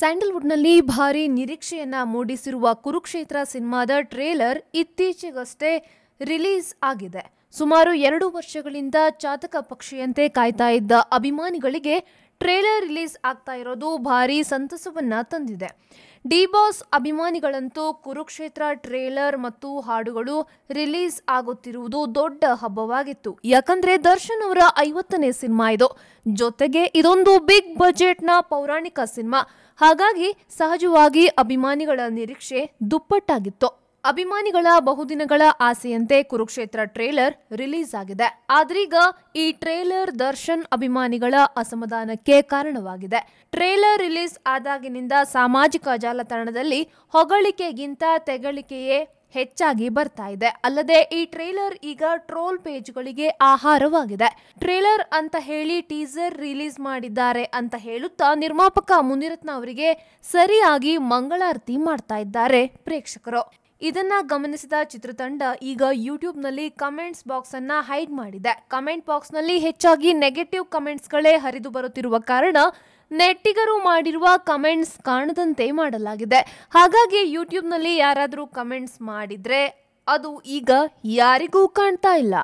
ಸ್ಯಾಂಡಲ್ವುಡ್ನಲ್ಲಿ ಭಾರೀ ನಿರೀಕ್ಷೆಯನ್ನ ಮೂಡಿಸಿರುವ ಕುರುಕ್ಷೇತ್ರ ಸಿನಿಮಾದ ಟ್ರೇಲರ್ ಇತ್ತೀಚೆಗಷ್ಟೇ ರಿಲೀಸ್ ಆಗಿದೆ ಸುಮಾರು ಎರಡು ವರ್ಷಗಳಿಂದ ಚಾತಕ ಪಕ್ಷಿಯಂತೆ ಕಾಯ್ತಾ ಇದ್ದ ಅಭಿಮಾನಿಗಳಿಗೆ ಟ್ರೇಲರ್ ರಿಲೀಸ್ ಆಗ್ತಾ ಇರೋದು ಭಾರಿ ಸಂತಸವನ್ನ ತಂದಿದೆ ಡಿ ಬಾಸ್ ಅಭಿಮಾನಿಗಳಂತೂ ಕುರುಕ್ಷೇತ್ರ ಟ್ರೇಲರ್ ಮತ್ತು ಹಾಡುಗಳು ರಿಲೀಸ್ ಆಗುತ್ತಿರುವುದು ದೊಡ್ಡ ಹಬ್ಬವಾಗಿತ್ತು ಯಾಕಂದ್ರೆ ದರ್ಶನ್ ಅವರ ಐವತ್ತನೇ ಸಿನಿಮಾ ಇದು ಜೊತೆಗೆ ಇದೊಂದು ಬಿಗ್ ಬಜೆಟ್ನ ಪೌರಾಣಿಕ ಸಿನಿಮಾ ಹಾಗಾಗಿ ಸಹಜವಾಗಿ ಅಭಿಮಾನಿಗಳ ನಿರೀಕ್ಷೆ ದುಪ್ಪಟ್ಟಾಗಿತ್ತು ಅಭಿಮಾನಿಗಳ ಬಹುದಿನಗಳ ಆಸೆಯಂತೆ ಕುರುಕ್ಷೇತ್ರ ಟ್ರೇಲರ್ ರಿಲೀಸ್ ಆಗಿದೆ ಆದ್ರೀಗ ಈ ಟ್ರೇಲರ್ ದರ್ಶನ್ ಅಭಿಮಾನಿಗಳ ಅಸಮಾಧಾನಕ್ಕೆ ಕಾರಣವಾಗಿದೆ ಟ್ರೇಲರ್ ರಿಲೀಸ್ ಆದಾಗಿನಿಂದ ಸಾಮಾಜಿಕ ಜಾಲತಾಣದಲ್ಲಿ ಹೊಗಳಿಕೆಗಿಂತ ತೆಗಳಿಕೆಯೇ ಹೆಚ್ಚಾಗಿ ಬರ್ತಾ ಇದೆ ಅಲ್ಲದೆ ಈ ಟ್ರೇಲರ್ ಈಗ ಟ್ರೋಲ್ ಪೇಜ್ಗಳಿಗೆ ಆಹಾರವಾಗಿದೆ ಟ್ರೇಲರ್ ಅಂತ ಹೇಳಿ ಟೀಸರ್ ರಿಲೀಸ್ ಮಾಡಿದ್ದಾರೆ ಅಂತ ಹೇಳುತ್ತಾ ನಿರ್ಮಾಪಕ ಮುನಿರತ್ನ ಅವರಿಗೆ ಸರಿಯಾಗಿ ಮಂಗಳಾರತಿ ಮಾಡ್ತಾ ಇದ್ದಾರೆ ಪ್ರೇಕ್ಷಕರು ಇದನ್ನ ಗಮನಿಸಿದ ಚಿತ್ರತಂಡ ಈಗ ಯೂಟ್ಯೂಬ್ನಲ್ಲಿ ಕಮೆಂಟ್ಸ್ ಬಾಕ್ಸ್ ಅನ್ನ ಹೈಡ್ ಮಾಡಿದೆ ಕಮೆಂಟ್ ಬಾಕ್ಸ್ನಲ್ಲಿ ಹೆಚ್ಚಾಗಿ ನೆಗೆಟಿವ್ ಕಮೆಂಟ್ಸ್ಗಳೇ ಹರಿದು ಬರುತ್ತಿರುವ ಕಾರಣ ನೆಟ್ಟಿಗರು ಮಾಡಿರುವ ಕಮೆಂಟ್ಸ್ ಕಾಣದಂತೆ ಮಾಡಲಾಗಿದೆ ಹಾಗಾಗಿ ಯೂಟ್ಯೂಬ್ನಲ್ಲಿ ಯಾರಾದರೂ ಕಮೆಂಟ್ಸ್ ಮಾಡಿದರೆ ಅದು ಈಗ ಯಾರಿಗೂ ಕಾಣ್ತಾ ಇಲ್ಲ